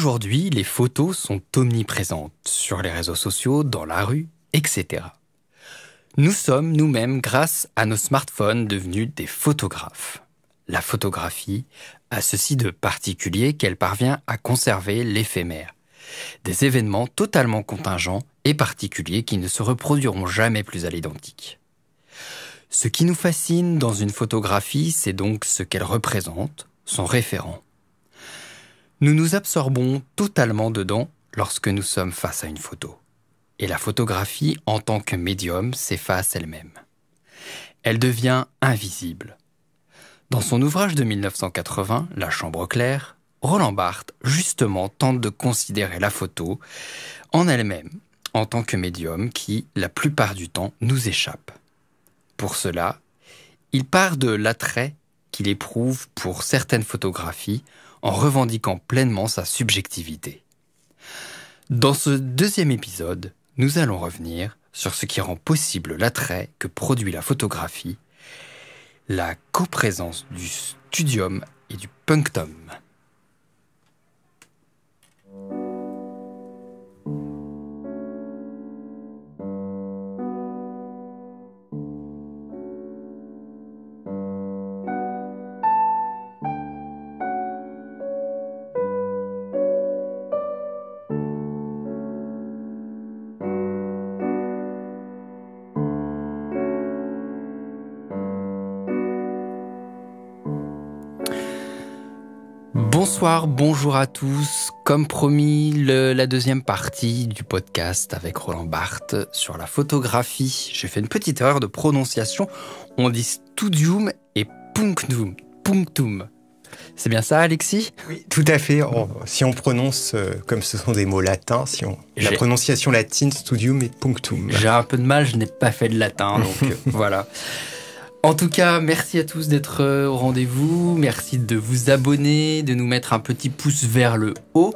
Aujourd'hui, les photos sont omniprésentes sur les réseaux sociaux, dans la rue, etc. Nous sommes nous-mêmes grâce à nos smartphones devenus des photographes. La photographie a ceci de particulier qu'elle parvient à conserver l'éphémère, des événements totalement contingents et particuliers qui ne se reproduiront jamais plus à l'identique. Ce qui nous fascine dans une photographie, c'est donc ce qu'elle représente, son référent. Nous nous absorbons totalement dedans lorsque nous sommes face à une photo. Et la photographie, en tant que médium, s'efface elle-même. Elle devient invisible. Dans son ouvrage de 1980, La Chambre claire, Roland Barthes, justement, tente de considérer la photo en elle-même, en tant que médium qui, la plupart du temps, nous échappe. Pour cela, il part de l'attrait qu'il éprouve pour certaines photographies en revendiquant pleinement sa subjectivité. Dans ce deuxième épisode, nous allons revenir sur ce qui rend possible l'attrait que produit la photographie, la coprésence du studium et du punctum. Bonsoir, bonjour à tous. Comme promis, la deuxième partie du podcast avec Roland Barthes sur la photographie. J'ai fait une petite erreur de prononciation. On dit studium et punctum. Punctum. C'est bien ça, Alexis Oui, tout à fait. si on prononce, euh, comme ce sont des mots latins, si on... la prononciation latine, studium et punctum. J'ai un peu de mal, je n'ai pas fait de latin, donc voilà. En tout cas, merci à tous d'être euh, au rendez-vous. Merci de vous abonner, de nous mettre un petit pouce vers le haut.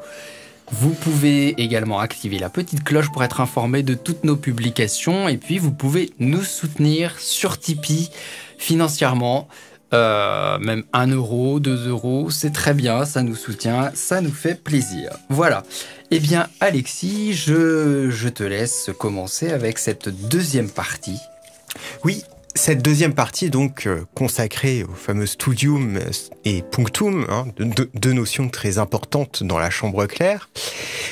Vous pouvez également activer la petite cloche pour être informé de toutes nos publications. Et puis, vous pouvez nous soutenir sur Tipeee financièrement. Euh, même 1 euro, 2 euros, c'est très bien, ça nous soutient, ça nous fait plaisir. Voilà. Eh bien, Alexis, je te laisse commencer avec cette deuxième partie. Oui, cette deuxième partie, donc, euh, consacrée au fameux studium et punctum, hein, deux, notions très importantes dans la chambre claire.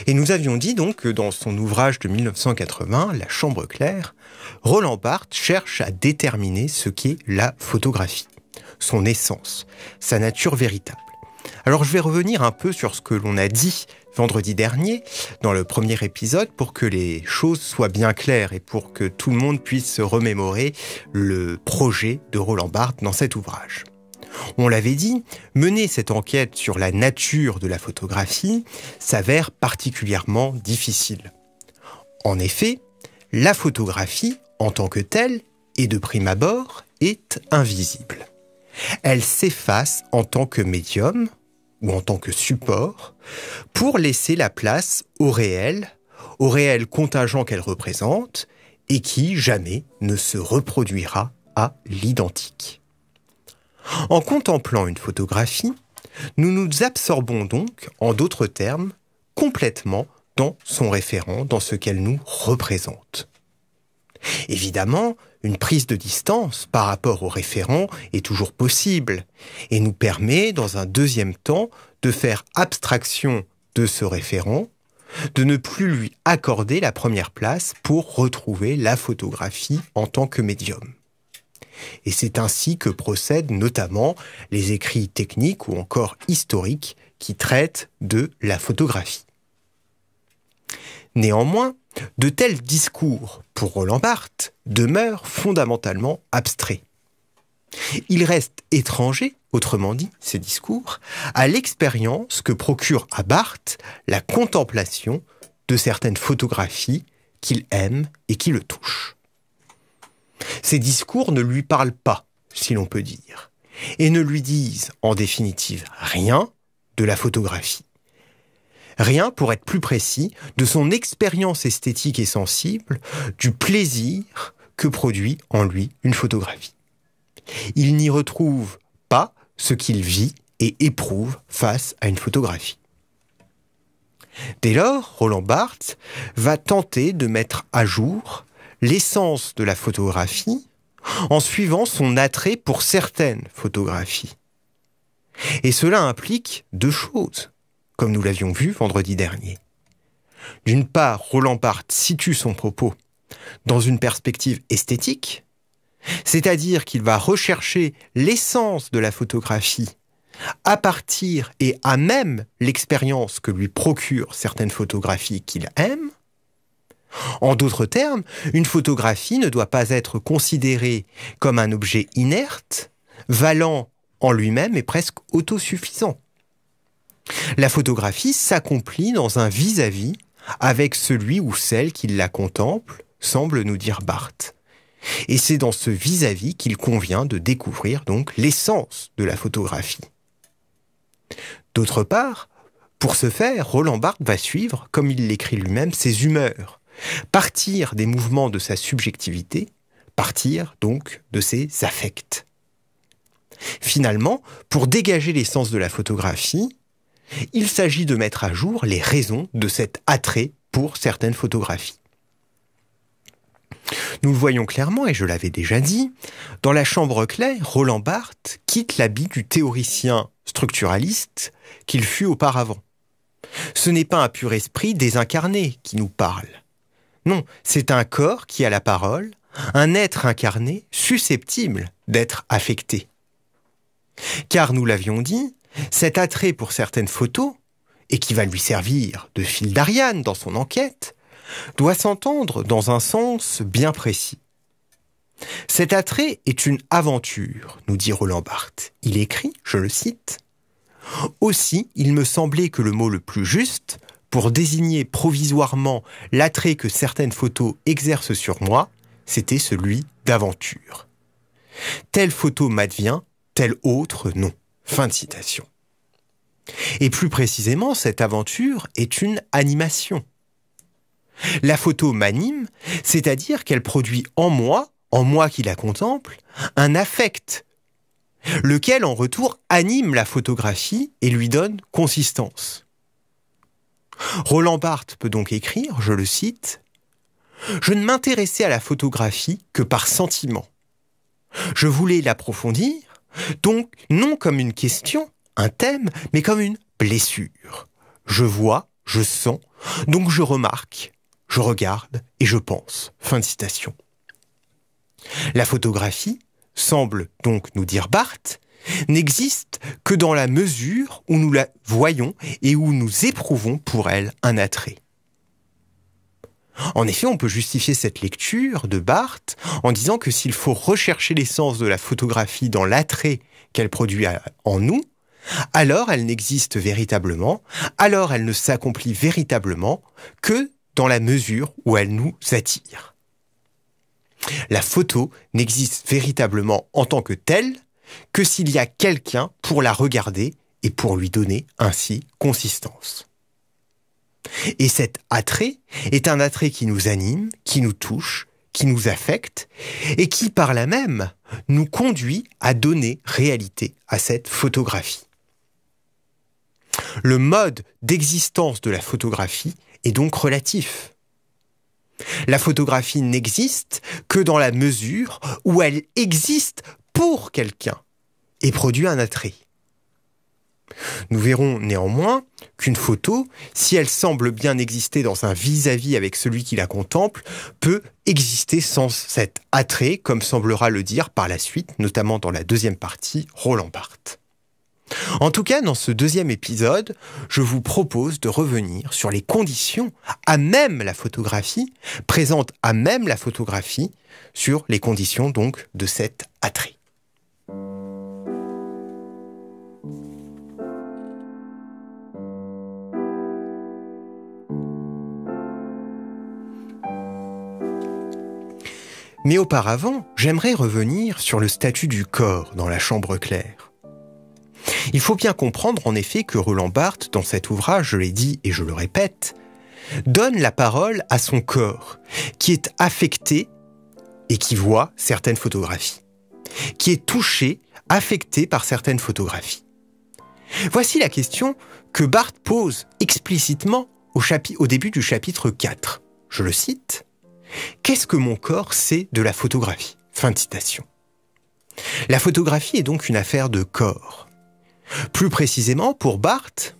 Et nous avions dit, donc, que dans son ouvrage de 1980, La chambre claire, Roland Barthes cherche à déterminer ce qu'est la photographie, son essence, sa nature véritable. Alors, je vais revenir un peu sur ce que l'on a dit vendredi dernier dans le premier épisode pour que les choses soient bien claires et pour que tout le monde puisse se remémorer le projet de Roland Barthes dans cet ouvrage. On l'avait dit, mener cette enquête sur la nature de la photographie s'avère particulièrement difficile. En effet, la photographie, en tant que telle, et de prime abord, est invisible. Elle s'efface en tant que médium, ou en tant que support, pour laisser la place au réel, au réel contingent qu'elle représente, et qui jamais ne se reproduira à l'identique. En contemplant une photographie, nous nous absorbons donc, en d'autres termes, complètement dans son référent, dans ce qu'elle nous représente. Évidemment, une prise de distance par rapport au référent est toujours possible et nous permet, dans un deuxième temps, de faire abstraction de ce référent, de ne plus lui accorder la première place pour retrouver la photographie en tant que médium. Et c'est ainsi que procèdent notamment les écrits techniques ou encore historiques qui traitent de la photographie. Néanmoins, de tels discours, pour Roland Barthes, demeurent fondamentalement abstraits. Ils restent étrangers, autrement dit, ces discours, à l'expérience que procure à Barthes la contemplation de certaines photographies qu'il aime et qui le touchent. Ces discours ne lui parlent pas, si l'on peut dire, et ne lui disent en définitive rien de la photographie. Rien, pour être plus précis, de son expérience esthétique et sensible, du plaisir que produit en lui une photographie. Il n'y retrouve pas ce qu'il vit et éprouve face à une photographie. Dès lors, Roland Barthes va tenter de mettre à jour l'essence de la photographie en suivant son attrait pour certaines photographies. Et cela implique deux choses comme nous l'avions vu vendredi dernier. D'une part, Roland Barthes situe son propos dans une perspective esthétique, c'est-à-dire qu'il va rechercher l'essence de la photographie à partir et à même l'expérience que lui procurent certaines photographies qu'il aime. En d'autres termes, une photographie ne doit pas être considérée comme un objet inerte, valant en lui-même et presque autosuffisant. La photographie s'accomplit dans un vis-à-vis avec celui ou celle qui la contemple, semble nous dire Barthes. Et c'est dans ce vis-à-vis qu'il convient de découvrir donc l'essence de la photographie. D'autre part, pour ce faire, Roland Barthes va suivre, comme il l'écrit lui-même, ses humeurs, partir des mouvements de sa subjectivité, partir donc de ses affects. Finalement, pour dégager l'essence de la photographie, il s'agit de mettre à jour les raisons de cet attrait pour certaines photographies. Nous le voyons clairement, et je l'avais déjà dit, dans la chambre claire, Roland Barthes quitte l'habit du théoricien structuraliste qu'il fut auparavant. Ce n'est pas un pur esprit désincarné qui nous parle. Non, c'est un corps qui a la parole, un être incarné susceptible d'être affecté. Car nous l'avions dit, cet attrait pour certaines photos, et qui va lui servir de fil d'Ariane dans son enquête, doit s'entendre dans un sens bien précis. Cet attrait est une aventure, nous dit Roland Barthes. Il écrit, je le cite, Aussi, il me semblait que le mot le plus juste pour désigner provisoirement l'attrait que certaines photos exercent sur moi, c'était celui d'aventure. Telle photo m'advient, telle autre non. Fin de citation. Et plus précisément, cette aventure est une animation. La photo m'anime, c'est-à-dire qu'elle produit en moi, en moi qui la contemple, un affect, lequel en retour anime la photographie et lui donne consistance. Roland Barthes peut donc écrire, je le cite, Je ne m'intéressais à la photographie que par sentiment. Je voulais l'approfondir, donc, non comme une question, un thème, mais comme une blessure. Je vois, je sens, donc je remarque, je regarde et je pense. Fin de citation. La photographie, semble donc nous dire Barthes, n'existe que dans la mesure où nous la voyons et où nous éprouvons pour elle un attrait. En effet, on peut justifier cette lecture de Barthes en disant que s'il faut rechercher l'essence de la photographie dans l'attrait qu'elle produit en nous, alors elle n'existe véritablement, alors elle ne s'accomplit véritablement que dans la mesure où elle nous attire. La photo n'existe véritablement en tant que telle que s'il y a quelqu'un pour la regarder et pour lui donner ainsi consistance. Et cet attrait est un attrait qui nous anime, qui nous touche, qui nous affecte, et qui par là même nous conduit à donner réalité à cette photographie. Le mode d'existence de la photographie est donc relatif. La photographie n'existe que dans la mesure où elle existe pour quelqu'un et produit un attrait. Nous verrons néanmoins qu'une photo, si elle semble bien exister dans un vis-à-vis avec celui qui la contemple, peut exister sans cet attrait, comme semblera le dire par la suite, notamment dans la deuxième partie, Roland Barthes. En tout cas, dans ce deuxième épisode, je vous propose de revenir sur les conditions à même la photographie, présentes à même la photographie, sur les conditions donc de cet attrait. Mais auparavant, j'aimerais revenir sur le statut du corps dans la chambre claire. Il faut bien comprendre en effet que Roland Barthes, dans cet ouvrage, je l'ai dit et je le répète, donne la parole à son corps, qui est affecté et qui voit certaines photographies, qui est touché, affecté par certaines photographies. Voici la question que Barthes pose explicitement au, début du chapitre 4. Je le cite. Qu'est-ce que mon corps sait de la photographie citation. La photographie est donc une affaire de corps. Plus précisément, pour Barthes,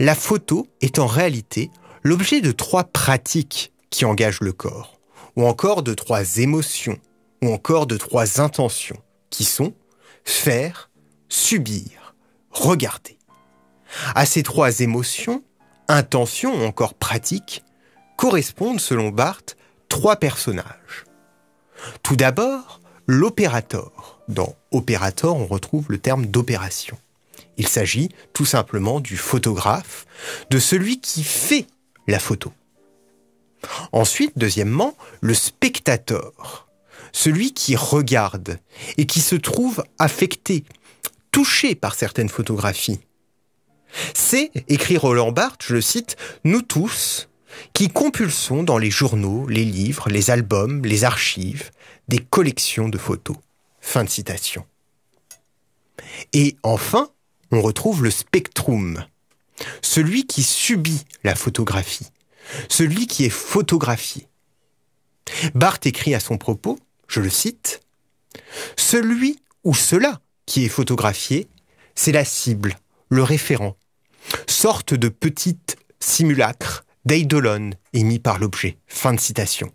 la photo est en réalité l'objet de trois pratiques qui engagent le corps, ou encore de trois émotions, ou encore de trois intentions, qui sont faire, subir, regarder. À ces trois émotions, intentions ou encore pratiques, correspondent selon Barthes trois personnages. Tout d'abord, l'opérateur Dans opérateur on retrouve le terme d'opération. Il s'agit tout simplement du photographe, de celui qui fait la photo. Ensuite, deuxièmement, le spectateur, celui qui regarde et qui se trouve affecté, touché par certaines photographies. C'est, écrit Roland Barthes, je le cite, nous tous, qui compulsons dans les journaux, les livres, les albums, les archives, des collections de photos. Fin de citation. Et enfin, on retrouve le spectrum, celui qui subit la photographie, celui qui est photographié. Barthes écrit à son propos, je le cite, Celui ou cela qui est photographié, c'est la cible, le référent, sorte de petite simulacre d'eidolon émis par l'objet. Fin de citation.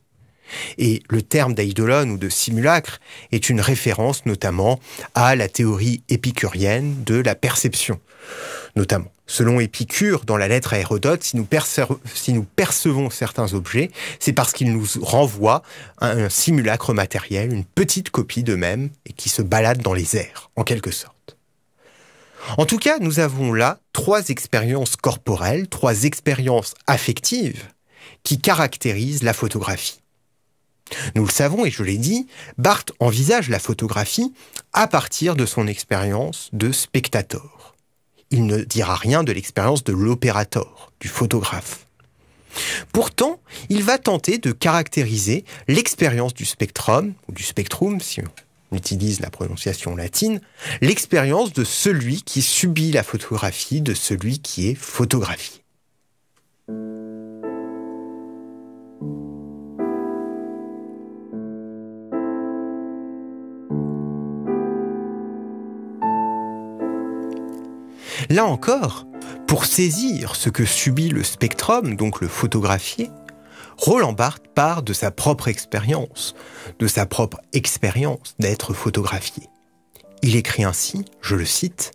Et le terme d'eidolon ou de simulacre est une référence notamment à la théorie épicurienne de la perception. Notamment, selon Épicure, dans la lettre à Hérodote, si nous, percevons certains objets, c'est parce qu'ils nous renvoient un simulacre matériel, une petite copie d'eux-mêmes, et qui se balade dans les airs, en quelque sorte. En tout cas, nous avons là trois expériences corporelles, trois expériences affectives qui caractérisent la photographie. Nous le savons et je l'ai dit, Barthes envisage la photographie à partir de son expérience de spectateur. Il ne dira rien de l'expérience de l'opérateur, du photographe. Pourtant, il va tenter de caractériser l'expérience du spectrum, ou du spectrum si utilise la prononciation latine, l'expérience de celui qui subit la photographie, de celui qui est photographié. Là encore, pour saisir ce que subit le spectrum, donc le photographié, Roland Barthes part de sa propre expérience, de sa propre expérience d'être photographié. Il écrit ainsi, je le cite,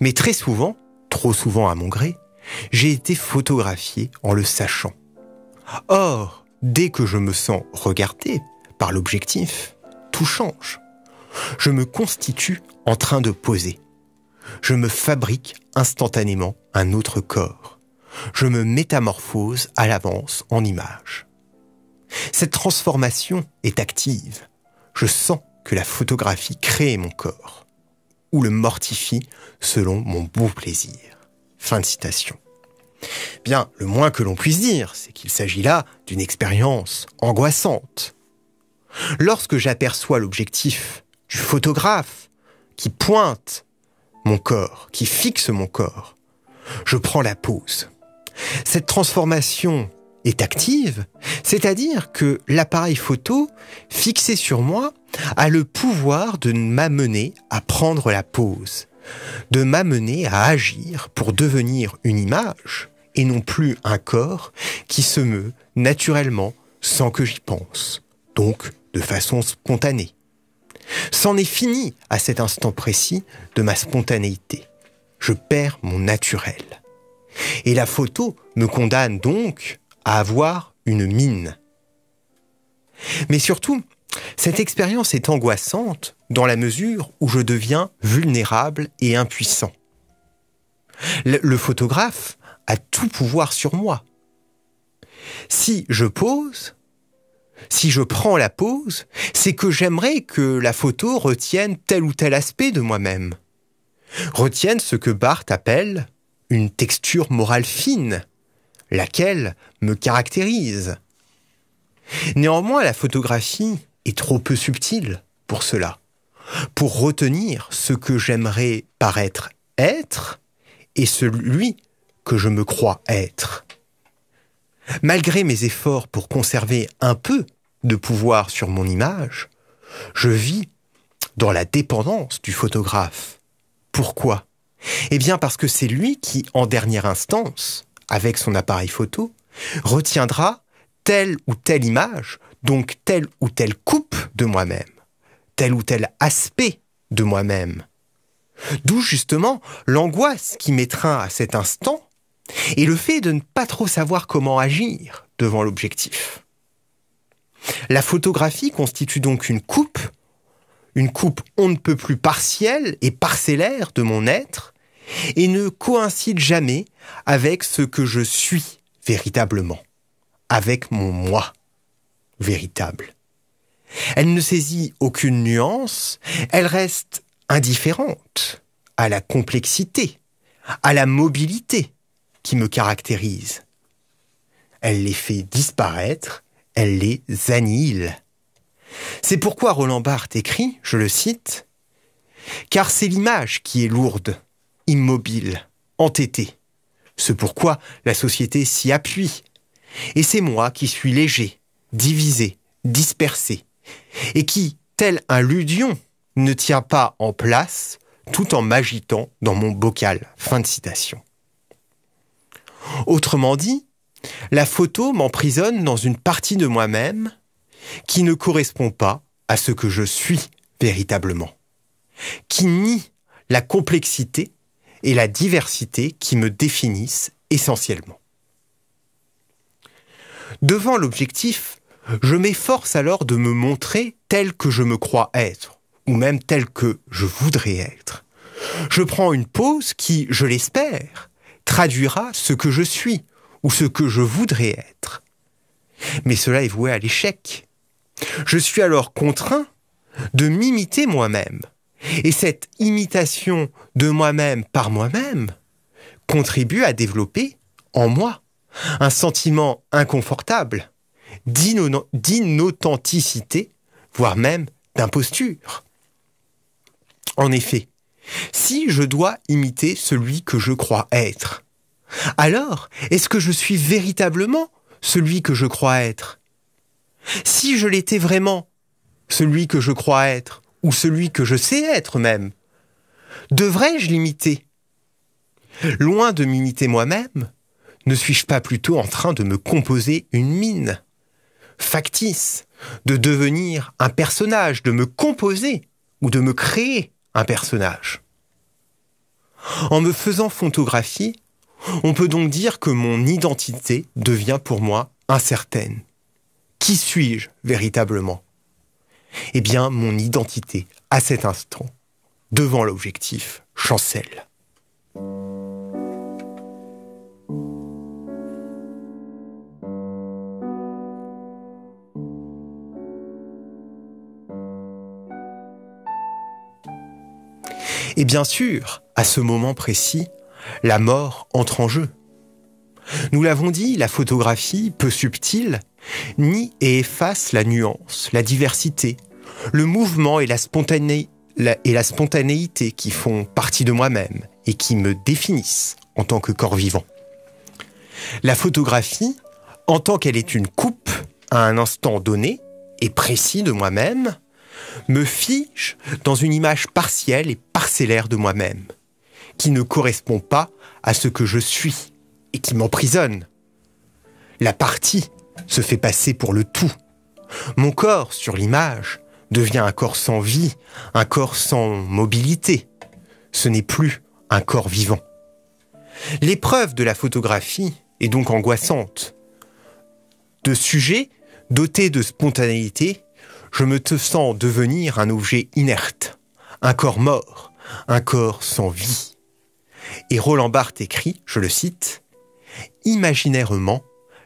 Mais très souvent, trop souvent à mon gré, j'ai été photographié en le sachant. Or, dès que je me sens regardé par l'objectif, tout change. Je me constitue en train de poser. Je me fabrique instantanément un autre corps je me métamorphose à l'avance en image. Cette transformation est active. Je sens que la photographie crée mon corps, ou le mortifie selon mon beau plaisir. Fin de citation. Bien, le moins que l'on puisse dire, c'est qu'il s'agit là d'une expérience angoissante. Lorsque j'aperçois l'objectif du photographe qui pointe mon corps, qui fixe mon corps, je prends la pause. Cette transformation est active, c'est-à-dire que l'appareil photo fixé sur moi a le pouvoir de m'amener à prendre la pause, de m'amener à agir pour devenir une image et non plus un corps qui se meut naturellement sans que j'y pense, donc de façon spontanée. C'en est fini à cet instant précis de ma spontanéité. Je perds mon naturel. Et la photo me condamne donc à avoir une mine. Mais surtout, cette expérience est angoissante dans la mesure où je deviens vulnérable et impuissant. Le, photographe a tout pouvoir sur moi. Si je pose, si je prends la pose, c'est que j'aimerais que la photo retienne tel ou tel aspect de moi-même, retienne ce que Barthes appelle une texture morale fine, laquelle me caractérise. Néanmoins, la photographie est trop peu subtile pour cela, pour retenir ce que j'aimerais paraître être et celui que je me crois être. Malgré mes efforts pour conserver un peu de pouvoir sur mon image, je vis dans la dépendance du photographe. Pourquoi eh bien parce que c'est lui qui, en dernière instance, avec son appareil photo, retiendra telle ou telle image, donc telle ou telle coupe de moi-même, tel ou tel aspect de moi-même. D'où justement l'angoisse qui m'étreint à cet instant et le fait de ne pas trop savoir comment agir devant l'objectif. La photographie constitue donc une coupe une coupe on ne peut plus partielle et parcellaire de mon être, et ne coïncide jamais avec ce que je suis véritablement, avec mon moi véritable. Elle ne saisit aucune nuance, elle reste indifférente à la complexité, à la mobilité qui me caractérise. Elle les fait disparaître, elle les annihile. C'est pourquoi Roland Barthes écrit, je le cite, Car c'est l'image qui est lourde, immobile, entêtée. ce pourquoi la société s'y appuie. Et c'est moi qui suis léger, divisé, dispersé, et qui, tel un ludion, ne tient pas en place tout en m'agitant dans mon bocal. Fin de citation. Autrement dit, la photo m'emprisonne dans une partie de moi-même qui ne correspond pas à ce que je suis véritablement, qui nie la complexité et la diversité qui me définissent essentiellement. Devant l'objectif, je m'efforce alors de me montrer tel que je me crois être, ou même tel que je voudrais être. Je prends une pause qui, je l'espère, traduira ce que je suis, ou ce que je voudrais être. Mais cela est voué à l'échec, je suis alors contraint de m'imiter moi-même. Et cette imitation de moi-même par moi-même contribue à développer en moi un sentiment inconfortable d'inauthenticité, voire même d'imposture. En effet, si je dois imiter celui que je crois être, alors est-ce que je suis véritablement celui que je crois être si je l'étais vraiment, celui que je crois être, ou celui que je sais être même, devrais-je l'imiter Loin de m'imiter moi-même, ne suis-je pas plutôt en train de me composer une mine factice, de devenir un personnage, de me composer ou de me créer un personnage En me faisant photographier, on peut donc dire que mon identité devient pour moi incertaine. Qui suis-je véritablement Eh bien, mon identité, à cet instant, devant l'objectif, chancelle. Et bien sûr, à ce moment précis, la mort entre en jeu. Nous l'avons dit, la photographie, peu subtile, nie et efface la nuance, la diversité, le mouvement et la, spontanéité qui font partie de moi-même et qui me définissent en tant que corps vivant. La photographie, en tant qu'elle est une coupe à un instant donné et précis de moi-même, me fige dans une image partielle et parcellaire de moi-même, qui ne correspond pas à ce que je suis qui m'emprisonne. La partie se fait passer pour le tout. Mon corps, sur l'image, devient un corps sans vie, un corps sans mobilité. Ce n'est plus un corps vivant. L'épreuve de la photographie est donc angoissante. De sujet, doté de spontanéité, je me sens devenir un objet inerte, un corps mort, un corps sans vie. Et Roland Barthes écrit, je le cite, imaginairement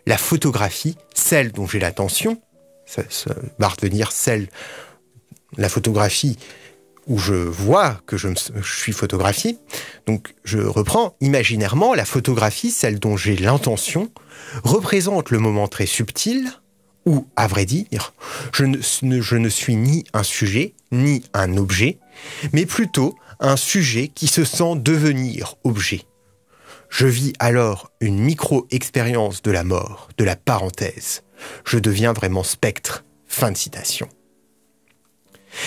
la photographie, celle dont j'ai l'intention, ça, va celle, la photographie où je vois que je, suis photographié. Donc je reprends, imaginairement, la photographie, celle dont j'ai l'intention, représente le moment très subtil où, à vrai dire, je ne suis ni un sujet, ni un objet, mais plutôt un sujet qui se sent devenir objet. Je vis alors une micro-expérience de la mort, de la parenthèse. Je deviens vraiment spectre. Fin de citation.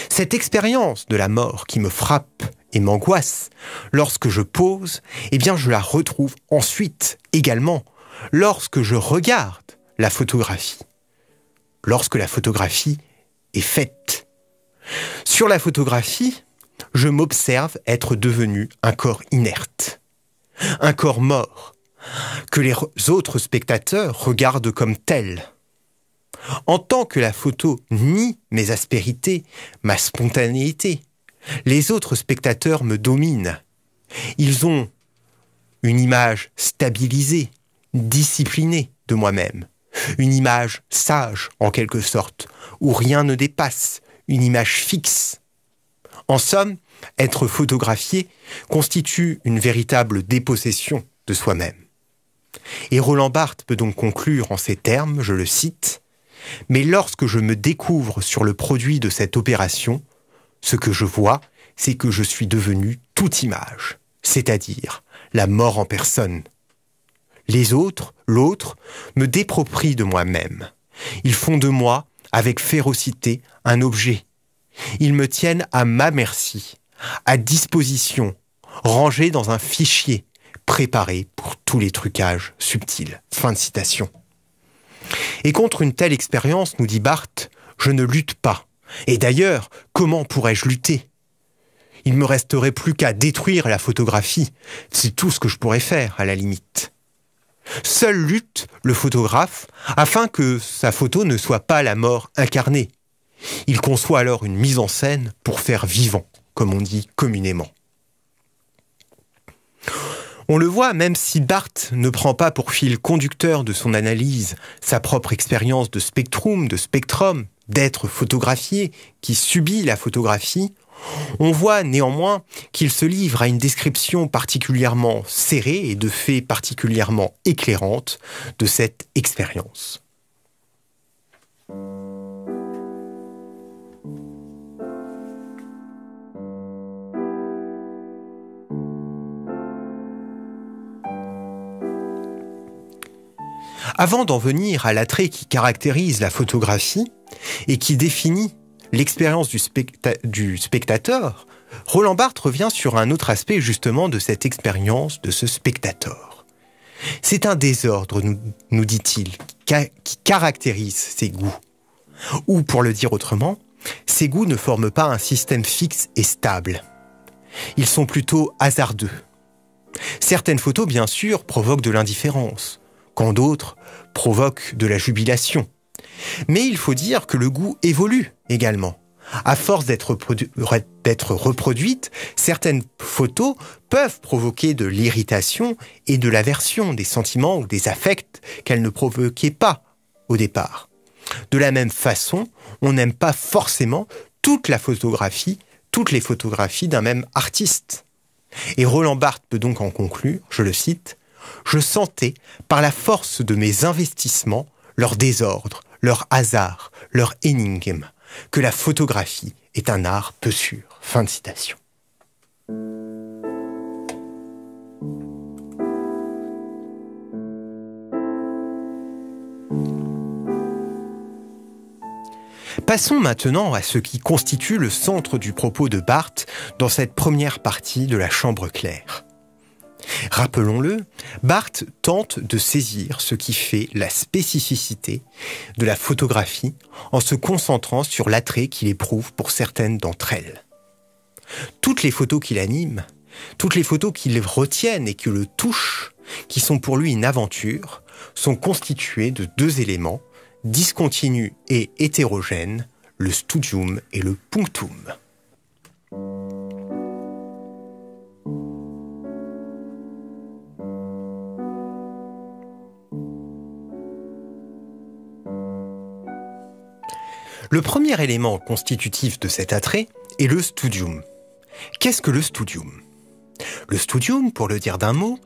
Cette expérience de la mort qui me frappe et m'angoisse lorsque je pose, eh bien je la retrouve ensuite également lorsque je regarde la photographie, lorsque la photographie est faite. Sur la photographie, je m'observe être devenu un corps inerte un corps mort, que les autres spectateurs regardent comme tel. En tant que la photo nie mes aspérités, ma spontanéité, les autres spectateurs me dominent. Ils ont une image stabilisée, disciplinée de moi-même, une image sage en quelque sorte, où rien ne dépasse, une image fixe. En somme, être photographié constitue une véritable dépossession de soi-même. Et Roland Barthes peut donc conclure en ces termes, je le cite, Mais lorsque je me découvre sur le produit de cette opération, ce que je vois, c'est que je suis devenu toute image, c'est-à-dire la mort en personne. Les autres, l'autre, me déproprient de moi-même. Ils font de moi, avec férocité, un objet. Ils me tiennent à ma merci, à disposition, rangé dans un fichier préparé pour tous les trucages subtils. Fin de citation. Et contre une telle expérience, nous dit Barthes, je ne lutte pas. Et d'ailleurs, comment pourrais-je lutter Il me resterait plus qu'à détruire la photographie. C'est tout ce que je pourrais faire, à la limite. Seul lutte le photographe afin que sa photo ne soit pas la mort incarnée. Il conçoit alors une mise en scène pour faire vivant comme on dit communément. On le voit, même si Barthes ne prend pas pour fil conducteur de son analyse sa propre expérience de spectrum, de spectrum, d'être photographié, qui subit la photographie, on voit néanmoins qu'il se livre à une description particulièrement serrée et de fait particulièrement éclairante de cette expérience. Avant d'en venir à l'attrait qui caractérise la photographie et qui définit l'expérience du, spectateur, Roland Barthes revient sur un autre aspect justement de cette expérience de ce spectateur. C'est un désordre, nous, dit-il, qui caractérise ses goûts. Ou pour le dire autrement, ses goûts ne forment pas un système fixe et stable. Ils sont plutôt hasardeux. Certaines photos, bien sûr, provoquent de l'indifférence, quand d'autres provoquent de la jubilation. Mais il faut dire que le goût évolue également. À force d'être reproduite, reproduites, certaines photos peuvent provoquer de l'irritation et de l'aversion, des sentiments ou des affects qu'elles ne provoquaient pas au départ. De la même façon, on n'aime pas forcément toute la photographie, toutes les photographies d'un même artiste. Et Roland Barthes peut donc en conclure, je le cite, je sentais, par la force de mes investissements, leur désordre, leur hasard, leur énigme, que la photographie est un art peu sûr. Fin de citation. Passons maintenant à ce qui constitue le centre du propos de Barthes dans cette première partie de la Chambre claire. Rappelons-le, Barthes tente de saisir ce qui fait la spécificité de la photographie en se concentrant sur l'attrait qu'il éprouve pour certaines d'entre elles. Toutes les photos qu'il anime, toutes les photos qu'il retiennent et qui le touchent, qui sont pour lui une aventure, sont constituées de deux éléments discontinus et hétérogènes, le studium et le punctum. Le premier élément constitutif de cet attrait est le studium. Qu'est-ce que le studium Le studium, pour le dire d'un mot,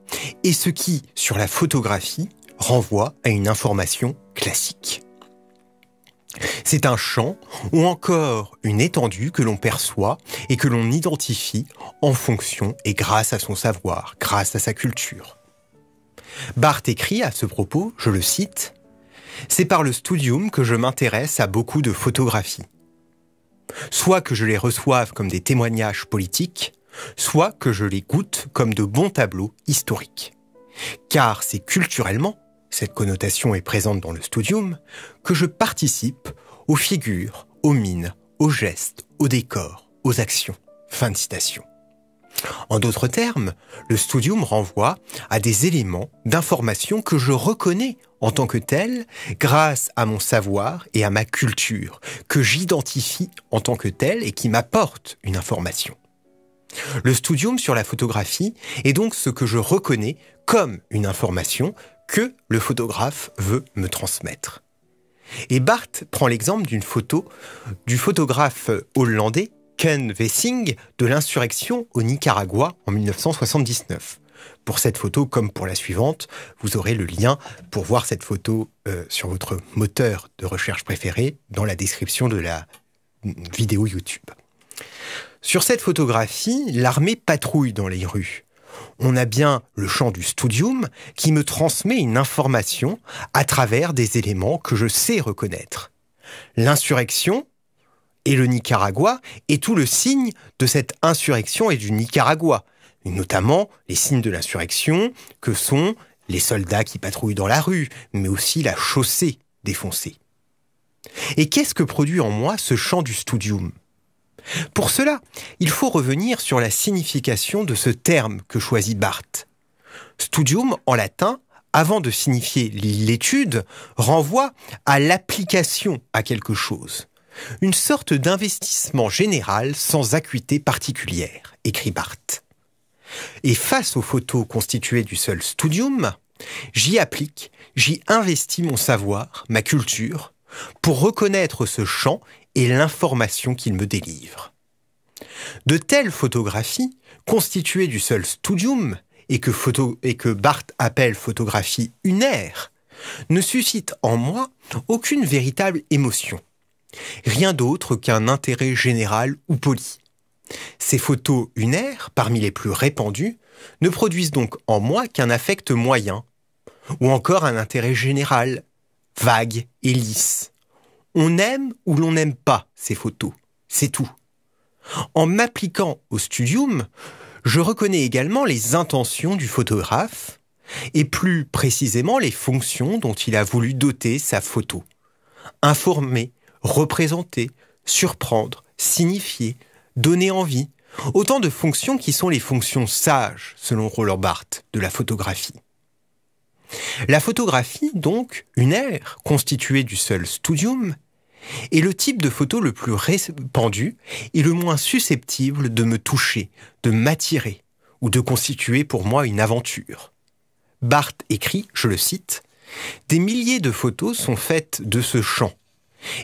est ce qui, sur la photographie, renvoie à une information classique. C'est un champ ou encore une étendue que l'on perçoit et que l'on identifie en fonction et grâce à son savoir, grâce à sa culture. Barthes écrit à ce propos, je le cite, c'est par le studium que je m'intéresse à beaucoup de photographies. Soit que je les reçoive comme des témoignages politiques, soit que je les goûte comme de bons tableaux historiques. Car c'est culturellement, cette connotation est présente dans le studium, que je participe aux figures, aux mines, aux gestes, aux décors, aux actions. Fin de citation. En d'autres termes, le studium renvoie à des éléments d'information que je reconnais en tant que tel grâce à mon savoir et à ma culture, que j'identifie en tant que tel et qui m'apporte une information. Le studium sur la photographie est donc ce que je reconnais comme une information que le photographe veut me transmettre. Et Barthes prend l'exemple d'une photo du photographe hollandais Ken Wessing de l'insurrection au Nicaragua en 1979. Pour cette photo, comme pour la suivante, vous aurez le lien pour voir cette photo euh, sur votre moteur de recherche préféré dans la description de la vidéo YouTube. Sur cette photographie, l'armée patrouille dans les rues. On a bien le champ du studium qui me transmet une information à travers des éléments que je sais reconnaître. L'insurrection, et le Nicaragua est tout le signe de cette insurrection et du Nicaragua, notamment les signes de l'insurrection que sont les soldats qui patrouillent dans la rue, mais aussi la chaussée défoncée. Et qu'est-ce que produit en moi ce chant du studium Pour cela, il faut revenir sur la signification de ce terme que choisit Barthes. Studium en latin avant de signifier l'étude, renvoie à l'application à quelque chose. Une sorte d'investissement général sans acuité particulière, écrit Barthes. Et face aux photos constituées du seul studium, j'y applique, j'y investis mon savoir, ma culture, pour reconnaître ce champ et l'information qu'il me délivre. De telles photographies, constituées du seul studium, et que, photo, Barthes appelle photographie unaire, ne suscitent en moi aucune véritable émotion. Rien d'autre qu'un intérêt général ou poli. Ces photos unaires, parmi les plus répandues, ne produisent donc en moi qu'un affect moyen, ou encore un intérêt général, vague et lisse. On aime ou l'on n'aime pas ces photos, c'est tout. En m'appliquant au studium, je reconnais également les intentions du photographe, et plus précisément les fonctions dont il a voulu doter sa photo. Informer, représenter, surprendre, signifier, donner envie, autant de fonctions qui sont les fonctions sages, selon Roland Barthes, de la photographie. La photographie, donc, une ère constituée du seul studium, est le type de photo le plus répandu et le moins susceptible de me toucher, de m'attirer, ou de constituer pour moi une aventure. Barthes écrit, je le cite, Des milliers de photos sont faites de ce champ,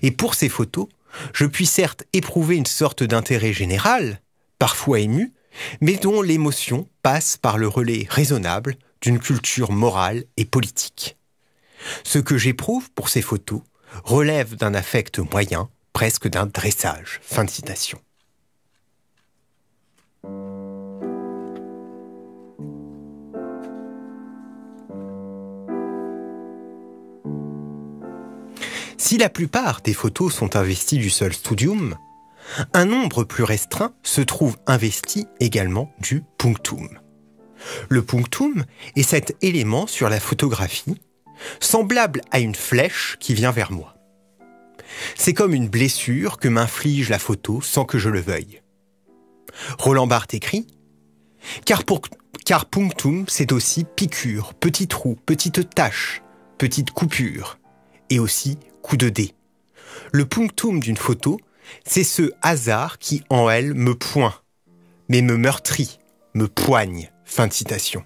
et pour ces photos, je puis certes éprouver une sorte d'intérêt général, parfois ému, mais dont l'émotion passe par le relais raisonnable d'une culture morale et politique. Ce que j'éprouve pour ces photos relève d'un affect moyen, presque d'un dressage. Fin de citation. Si la plupart des photos sont investies du seul studium, un nombre plus restreint se trouve investi également du punctum. Le punctum est cet élément sur la photographie, semblable à une flèche qui vient vers moi. C'est comme une blessure que m'inflige la photo sans que je le veuille. Roland Barthes écrit car, pour, car punctum, c'est aussi piqûre, petit trou, petite tache, petite coupure, et aussi coup de dé. Le punctum d'une photo, c'est ce hasard qui en elle me pointe, mais me meurtrit, me poigne. Fin de citation.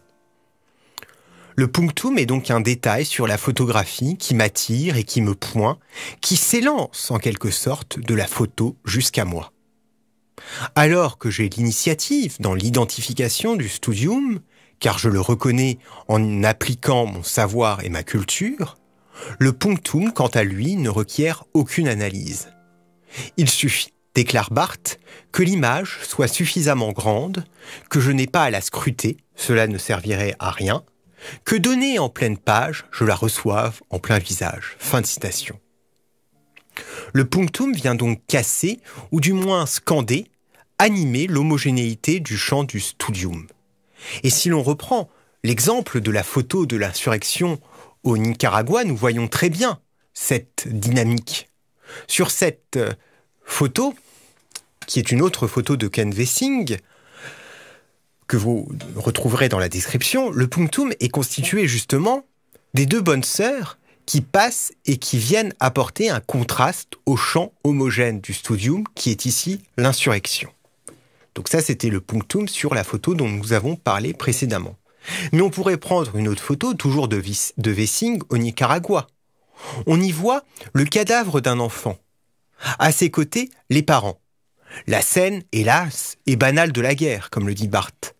Le punctum est donc un détail sur la photographie qui m'attire et qui me pointe, qui s'élance en quelque sorte de la photo jusqu'à moi. Alors que j'ai l'initiative dans l'identification du studium, car je le reconnais en appliquant mon savoir et ma culture, le punctum, quant à lui, ne requiert aucune analyse. Il suffit, déclare Barthes, que l'image soit suffisamment grande, que je n'ai pas à la scruter, cela ne servirait à rien, que donnée en pleine page, je la reçoive en plein visage. Fin de citation. Le punctum vient donc casser, ou du moins scander, animer l'homogénéité du champ du studium. Et si l'on reprend l'exemple de la photo de l'insurrection au Nicaragua, nous voyons très bien cette dynamique. Sur cette euh, photo, qui est une autre photo de Ken Vessing, que vous retrouverez dans la description, le punctum est constitué justement des deux bonnes sœurs qui passent et qui viennent apporter un contraste au champ homogène du studium qui est ici l'insurrection. Donc ça c'était le punctum sur la photo dont nous avons parlé précédemment. Mais on pourrait prendre une autre photo, toujours de, Vissing au Nicaragua. On y voit le cadavre d'un enfant. À ses côtés, les parents. La scène, hélas, est banale de la guerre, comme le dit Barthes.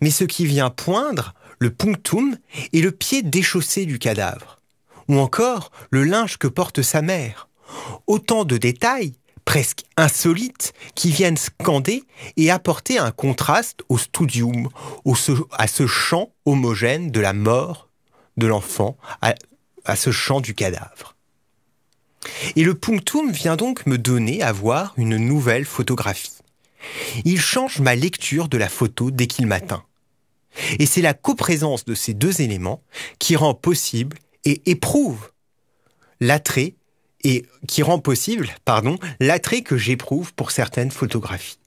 Mais ce qui vient poindre, le punctum, est le pied déchaussé du cadavre. Ou encore le linge que porte sa mère. Autant de détails presque insolites qui viennent scander et apporter un contraste au studium, à ce champ homogène de la mort de l'enfant, à, ce champ du cadavre. Et le punctum vient donc me donner à voir une nouvelle photographie. Il change ma lecture de la photo dès qu'il m'atteint. Et c'est la coprésence de ces deux éléments qui rend possible et éprouve l'attrait et qui rend possible, pardon, l'attrait que j'éprouve pour certaines photographies.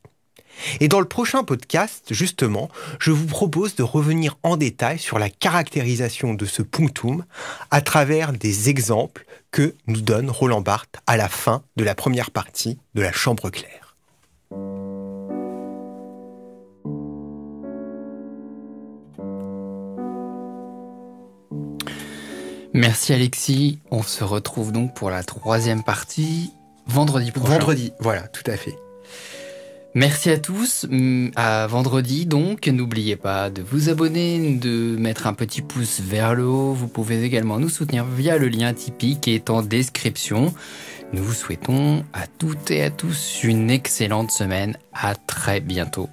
Et dans le prochain podcast, justement, je vous propose de revenir en détail sur la caractérisation de ce punctum à travers des exemples que nous donne Roland Barthes à la fin de la première partie de la Chambre claire. Merci Alexis. On se retrouve donc pour la troisième partie vendredi prochain. Vendredi, voilà, tout à fait. Merci à tous. Mm, à vendredi donc. N'oubliez pas de vous abonner, de mettre un petit pouce vers le haut. Vous pouvez également nous soutenir via le lien Tipeee qui est en description. Nous vous souhaitons à toutes et à tous une excellente semaine. À très bientôt.